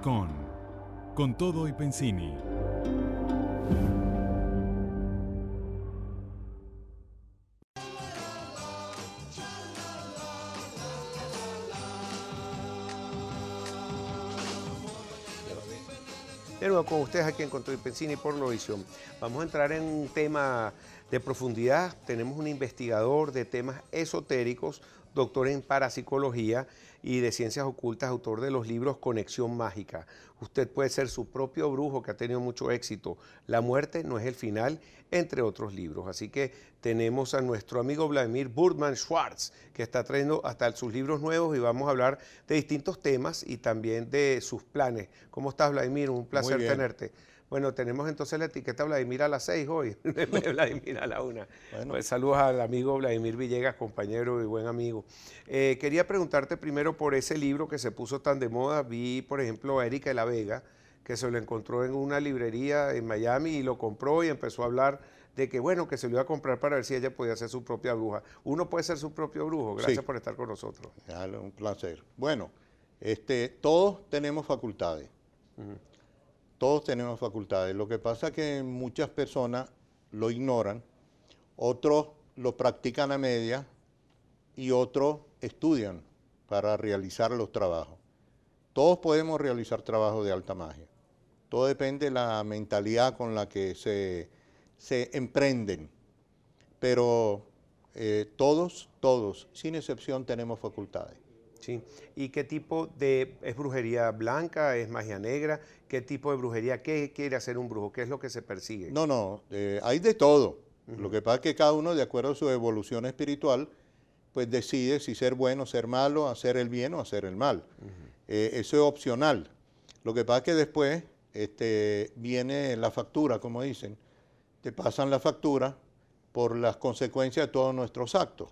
con Con todo y Pensini. nuevo con ustedes aquí en y Pensini por Novisión. Vamos a entrar en un tema de profundidad. Tenemos un investigador de temas esotéricos doctor en parapsicología y de ciencias ocultas, autor de los libros Conexión Mágica. Usted puede ser su propio brujo que ha tenido mucho éxito. La muerte no es el final, entre otros libros. Así que tenemos a nuestro amigo Vladimir Burman Schwartz, que está trayendo hasta sus libros nuevos y vamos a hablar de distintos temas y también de sus planes. ¿Cómo estás, Vladimir? Un placer tenerte. Bueno, tenemos entonces la etiqueta Vladimir a las seis hoy, Vladimir a la una. Bueno. Pues, saludos al amigo Vladimir Villegas, compañero y buen amigo. Eh, quería preguntarte primero por ese libro que se puso tan de moda. Vi, por ejemplo, a Erika de la Vega, que se lo encontró en una librería en Miami y lo compró y empezó a hablar de que bueno, que se lo iba a comprar para ver si ella podía ser su propia bruja. Uno puede ser su propio brujo. Gracias por estar con nosotros. un placer. Bueno, este, todos tenemos facultades. Todos tenemos facultades. Lo que pasa es que muchas personas lo ignoran, otros lo practican a media y otros estudian para realizar los trabajos. Todos podemos realizar trabajos de alta magia. Todo depende de la mentalidad con la que se, se emprenden. Pero eh, todos, todos, sin excepción, tenemos facultades. ¿Y qué tipo de, es brujería blanca, es magia negra? ¿Qué tipo de brujería? ¿Qué quiere hacer un brujo? ¿Qué es lo que se persigue? No, no, eh, hay de todo. Lo que pasa es que cada uno, de acuerdo a su evolución espiritual, pues decide si ser bueno, ser malo, hacer el bien o hacer el mal. Eh, eso es opcional. Lo que pasa es que después este, viene la factura, como dicen. Te pasan la factura por las consecuencias de todos nuestros actos.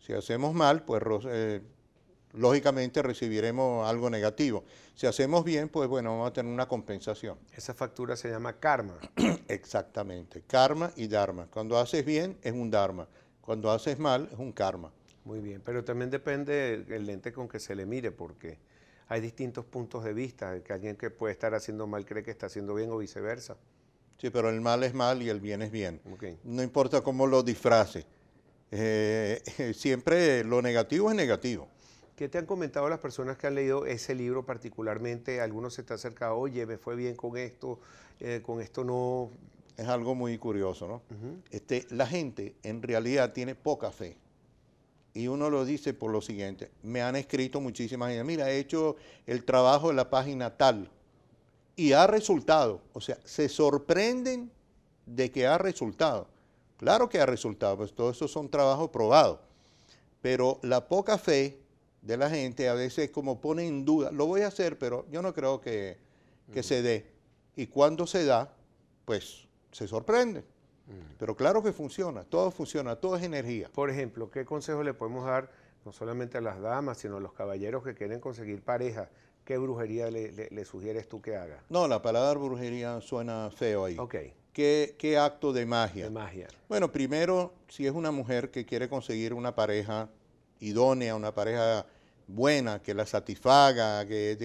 Si hacemos mal, pues eh, lógicamente recibiremos algo negativo. Si hacemos bien, pues bueno, vamos a tener una compensación. Esa factura se llama karma. Exactamente, karma y dharma. Cuando haces bien es un dharma, cuando haces mal es un karma. Muy bien, pero también depende el lente con que se le mire, porque hay distintos puntos de vista, que alguien que puede estar haciendo mal cree que está haciendo bien o viceversa. Sí, pero el mal es mal y el bien es bien. No importa cómo lo disfrace. Eh, siempre lo negativo es negativo. ¿Qué te han comentado las personas que han leído ese libro particularmente? Algunos se te han acercado, oye, me fue bien con esto, eh, con esto no... Es algo muy curioso, ¿no? Este, la gente en realidad tiene poca fe. Y uno lo dice por lo siguiente, me han escrito muchísimas mira, he hecho el trabajo de la página tal y ha resultado. O sea, se sorprenden de que ha resultado. Claro que ha resultado, pues todo eso son trabajos probados. Pero la poca fe de la gente a veces como pone en duda, lo voy a hacer, pero yo no creo que, se dé. Y cuando se da, pues se sorprende. Pero claro que funciona, todo funciona, todo es energía. Por ejemplo, ¿qué consejo le podemos dar no solamente a las damas, sino a los caballeros que quieren conseguir pareja? ¿Qué brujería le, sugieres tú que haga? No, la palabra brujería suena feo ahí. ¿Qué, ¿Qué, acto de magia? De magia. Bueno, primero, si es una mujer que quiere conseguir una pareja idónea, una pareja buena, que la satisfaga, que,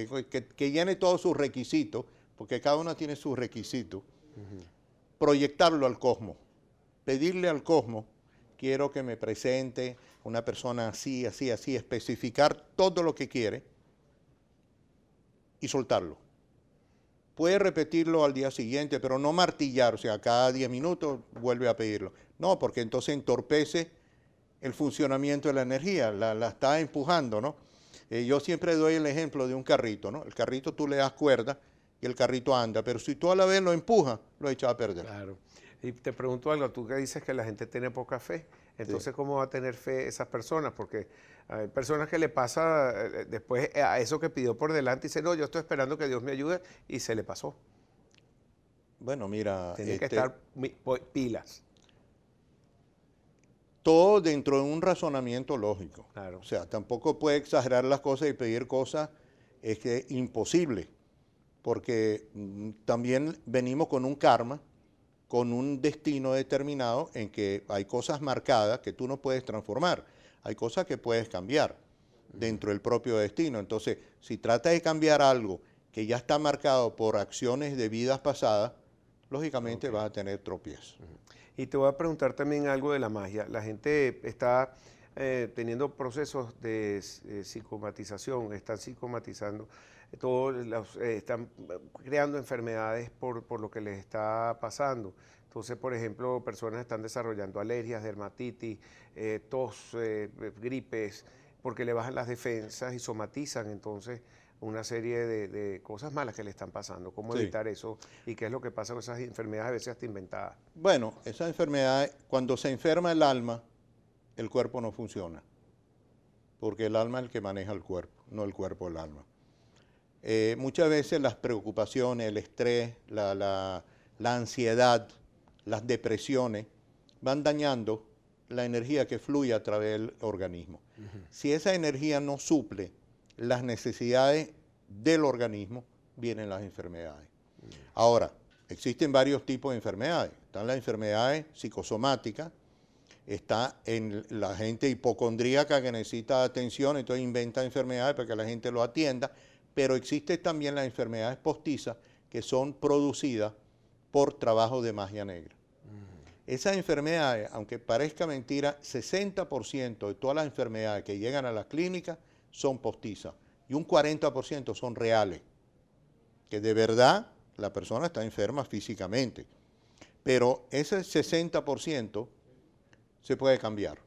llene todos sus requisitos, porque cada uno tiene sus requisitos, proyectarlo al cosmos, pedirle al cosmos, quiero que me presente una persona así, así, así, especificar todo lo que quiere y soltarlo. Puede repetirlo al día siguiente, pero no martillar, o sea, cada 10 minutos vuelve a pedirlo. No, porque entonces entorpece el funcionamiento de la energía, la está empujando, ¿no? Eh, yo siempre doy el ejemplo de un carrito, ¿no? El carrito tú le das cuerda y el carrito anda, pero si tú a la vez lo empujas, lo echas a perder. Claro. Y te pregunto algo, tú que dices que la gente tiene poca fe, entonces ¿cómo va a tener fe esas personas? Porque hay personas que le pasa eh, después eh, a eso que pidió por delante y dice, no, yo estoy esperando que Dios me ayude y se le pasó. Bueno, mira. Tiene que este estar pilas todo dentro de un razonamiento lógico. O sea, tampoco puede exagerar las cosas y pedir cosas es que imposible, porque mm, también venimos con un karma, con un destino determinado en que hay cosas marcadas que tú no puedes transformar, hay cosas que puedes cambiar dentro del propio destino. Entonces, si tratas de cambiar algo que ya está marcado por acciones de vidas pasadas, lógicamente vas a tener tropiezos. Y te voy a preguntar también algo de la magia. La gente está eh, teniendo procesos de eh, psicomatización, están psicomatizando, todos eh, están creando enfermedades por, por lo que les está pasando. Entonces, por ejemplo, personas están desarrollando alergias, dermatitis, tos, gripes, porque le bajan las defensas y somatizan entonces una serie de, cosas malas que le están pasando. ¿Cómo evitar eso? ¿Y qué es lo que pasa con esas enfermedades a veces hasta inventadas? Bueno, esas enfermedades, cuando se enferma el alma, el cuerpo no funciona. Porque el alma es el que maneja el cuerpo, no el cuerpo el alma. Eh, muchas veces las preocupaciones, el estrés, la, ansiedad, las depresiones, van dañando la energía que fluye a través del organismo. Si esa energía no suple las necesidades del organismo, vienen las enfermedades. Ahora, existen varios tipos de enfermedades. Están las enfermedades psicosomáticas, está en la gente hipocondríaca que necesita atención, entonces inventa enfermedades para que la gente lo atienda, pero existen también las enfermedades postizas que son producidas por trabajo de magia negra. Esas enfermedades, aunque parezca mentira, 60% de todas las enfermedades que llegan a las clínicas son postizas y un 40% son reales, que de verdad la persona está enferma físicamente. Pero ese 60% se puede cambiar,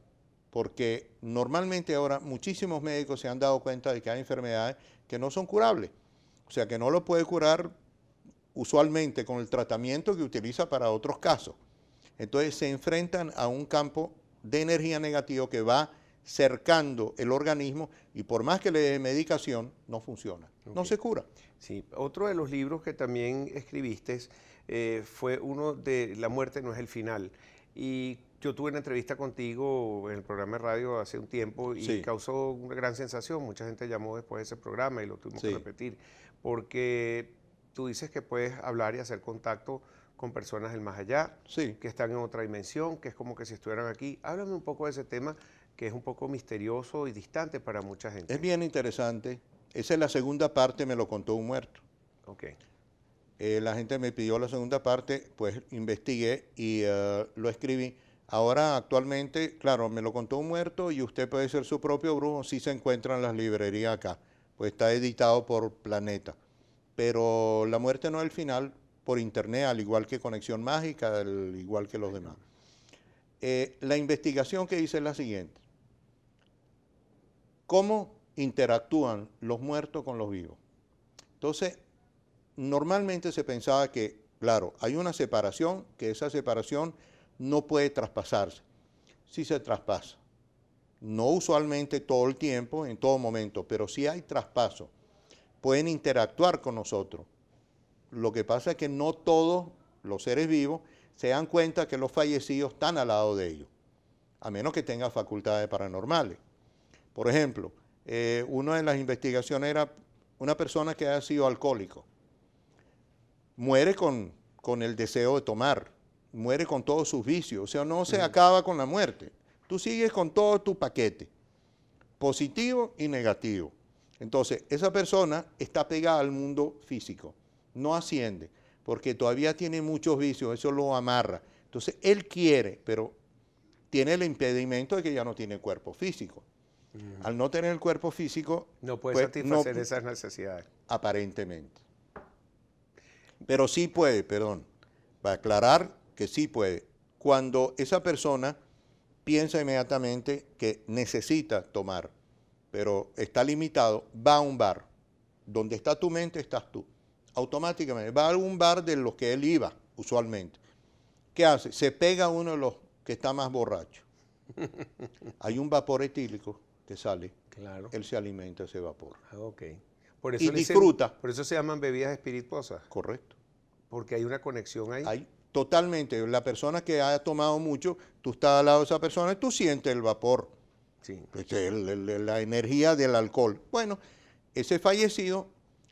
porque normalmente ahora muchísimos médicos se han dado cuenta de que hay enfermedades que no son curables, o sea que no lo puede curar usualmente con el tratamiento que utiliza para otros casos. Entonces se enfrentan a un campo de energía negativa que va cercando el organismo y por más que le dé medicación, no funciona, no se cura. Sí, otro de los libros que también escribiste eh, fue uno de La muerte no es el final. Y yo tuve una entrevista contigo en el programa de radio hace un tiempo y causó una gran sensación. Mucha gente llamó después de ese programa y lo tuvimos que repetir, porque tú dices que puedes hablar y hacer contacto con personas del más allá, sí. que están en otra dimensión, que es como que si estuvieran aquí. Háblame un poco de ese tema que es un poco misterioso y distante para mucha gente. Es bien interesante. Esa es la segunda parte, me lo contó un muerto. Ok. Eh, la gente me pidió la segunda parte, pues investigué y eh, lo escribí. Ahora actualmente, claro, me lo contó un muerto y usted puede ser su propio brujo si se encuentra en las librerías acá, pues está editado por Planeta. Pero La muerte no es el final por internet, al igual que Conexión Mágica, al igual que los demás. Eh, la investigación que hice es la siguiente cómo interactúan los muertos con los vivos. Entonces, normalmente se pensaba que, claro, hay una separación, que esa separación no puede traspasarse. Si se traspasa. No usualmente todo el tiempo, en todo momento, pero si hay traspaso. Pueden interactuar con nosotros. Lo que pasa es que no todos los seres vivos se dan cuenta que los fallecidos están al lado de ellos, a menos que tengan facultades paranormales. Por ejemplo, eh, una de las investigaciones era una persona que ha sido alcohólico. Muere con, con el deseo de tomar, muere con todos sus vicios, o sea, no se acaba con la muerte. Tú sigues con todo tu paquete, positivo y negativo. Entonces, esa persona está pegada al mundo físico, no asciende, porque todavía tiene muchos vicios, eso lo amarra. Entonces, él quiere, pero tiene el impedimento de que ya no tiene cuerpo físico. Al no tener el cuerpo físico... No puede pues, satisfacer esas necesidades. Aparentemente. Pero sí puede, perdón, para aclarar que sí puede. Cuando esa persona piensa inmediatamente que necesita tomar, pero está limitado, va a un bar. Donde está tu mente, estás tú. Automáticamente, va a un bar de los que él iba, usualmente. ¿Qué hace? Se pega uno de los que está más borracho. Hay un vapor etílico que sale, claro. él se alimenta ese vapor. Ah, ok. Por eso y disfruta. por eso se llaman bebidas espirituosas. Correcto. Porque hay una conexión ahí. Hay, totalmente. La persona que ha tomado mucho, tú estás al lado de esa persona y tú sientes el vapor. Sí. Este, la energía del alcohol. Bueno, ese fallecido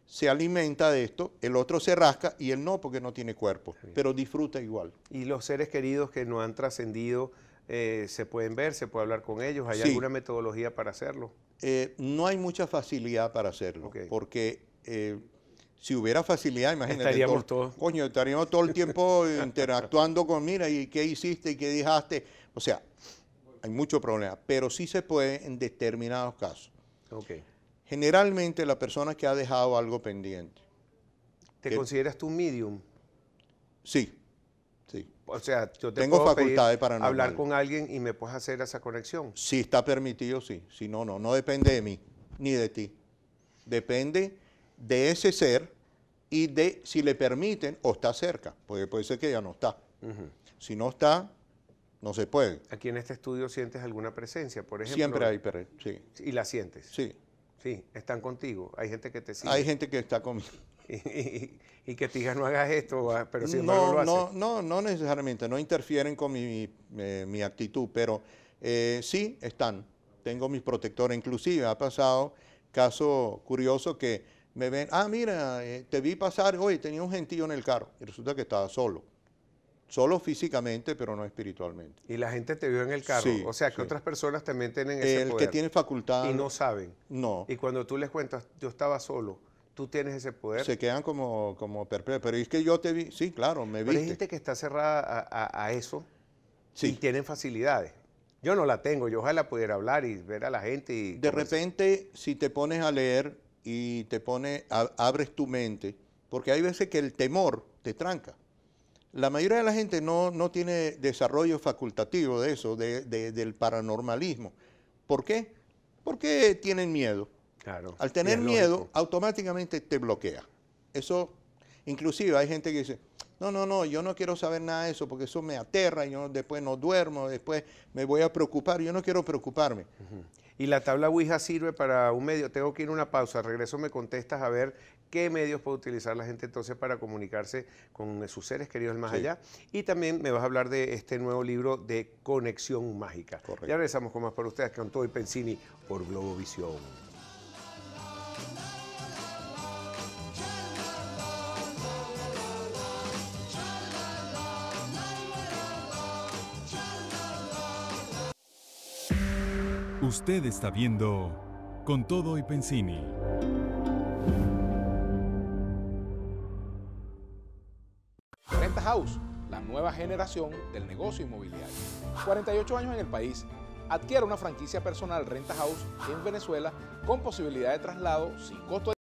se alimenta de esto, el otro se rasca y él no porque no tiene cuerpo, pero disfruta igual. Y los seres queridos que no han trascendido eh, se pueden ver, se puede hablar con ellos, ¿hay alguna metodología para hacerlo? Eh, no hay mucha facilidad para hacerlo, porque eh, si hubiera facilidad, imagínate. Estaríamos todos. Coño, estaríamos todo el tiempo interactuando con, mira, ¿y qué hiciste y qué dejaste? O sea, hay mucho problema, pero sí se puede en determinados casos. Generalmente la persona que ha dejado algo pendiente. ¿Te consideras tú un medium? Sí. Sí. O sea, yo te tengo puedo facultades para hablar con alguien y me puedes hacer esa conexión. Si está permitido, sí. Si no, no. No depende de mí ni de ti. Depende de ese ser y de si le permiten o está cerca, porque puede ser que ya no está. Si no está, no se puede. Aquí en este estudio sientes alguna presencia, por ejemplo. Siempre hay, pero, sí. Y la sientes. Sí. Sí, están contigo. Hay gente que te sigue. Hay gente que está conmigo. y, que te no hagas esto, pero si no, lo no, no, no necesariamente, no interfieren con mi, eh, actitud, pero eh, sí están. Tengo mis protectores, inclusive ha pasado caso curioso que me ven, ah, mira, eh, te vi pasar, hoy tenía un gentío en el carro, y resulta que estaba solo. Solo físicamente, pero no espiritualmente. Y la gente te vio en el carro. o sea que otras personas también tienen ese El que tiene facultad. Y no saben. No. Y cuando tú les cuentas, yo estaba solo Tú tienes ese poder. Se quedan como, como perplejos. Pero es que yo te vi, sí, claro, me vi. Hay gente que está cerrada a, eso y tienen facilidades. Yo no la tengo, yo ojalá pudiera hablar y ver a la gente. Y de repente, si te pones a leer y te pones, abres tu mente, porque hay veces que el temor te tranca. La mayoría de la gente no, no tiene desarrollo facultativo de eso, de, del paranormalismo. ¿Por qué? Porque tienen miedo. Al tener miedo, automáticamente te bloquea. Eso, inclusive hay gente que dice, no, no, no, yo no quiero saber nada de eso porque eso me aterra, yo después no duermo, después me voy a preocupar, yo no quiero preocuparme. Y la tabla Ouija sirve para un medio, tengo que ir a una pausa, regreso me contestas a ver qué medios puede utilizar la gente entonces para comunicarse con sus seres queridos más allá. Y también me vas a hablar de este nuevo libro de Conexión Mágica. Ya regresamos con más para ustedes, con todo Pensini por Globovisión. Usted está viendo Con todo y Pensini. Renta House, la nueva generación del negocio inmobiliario. 48 años en el país. adquiere una franquicia personal Renta House en Venezuela con posibilidad de traslado sin costo.